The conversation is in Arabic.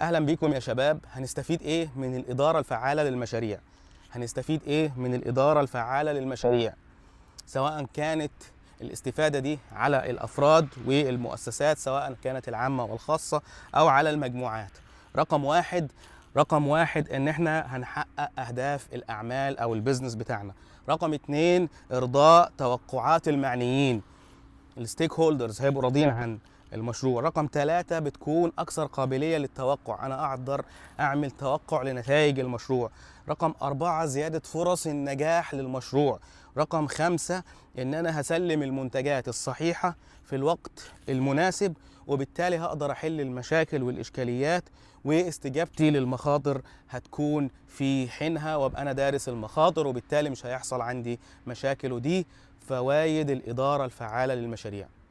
اهلا بيكم يا شباب هنستفيد ايه من الاداره الفعاله للمشاريع هنستفيد ايه من الاداره الفعاله للمشاريع سواء كانت الاستفاده دي على الافراد والمؤسسات سواء كانت العامه والخاصه او على المجموعات رقم واحد رقم واحد ان احنا هنحقق اهداف الاعمال او البيزنس بتاعنا رقم اتنين ارضاء توقعات المعنيين الستيك هولدرز هيبقوا راضيين عن المشروع رقم ثلاثة بتكون أكثر قابلية للتوقع أنا أقدر أعمل توقع لنتائج المشروع رقم أربعة زيادة فرص النجاح للمشروع رقم خمسة إن أنا هسلم المنتجات الصحيحة في الوقت المناسب وبالتالي هقدر أحل المشاكل والإشكاليات واستجابتي للمخاطر هتكون في حينها وابقى أنا دارس المخاطر وبالتالي مش هيحصل عندي مشاكل ودي فوائد الإدارة الفعالة للمشاريع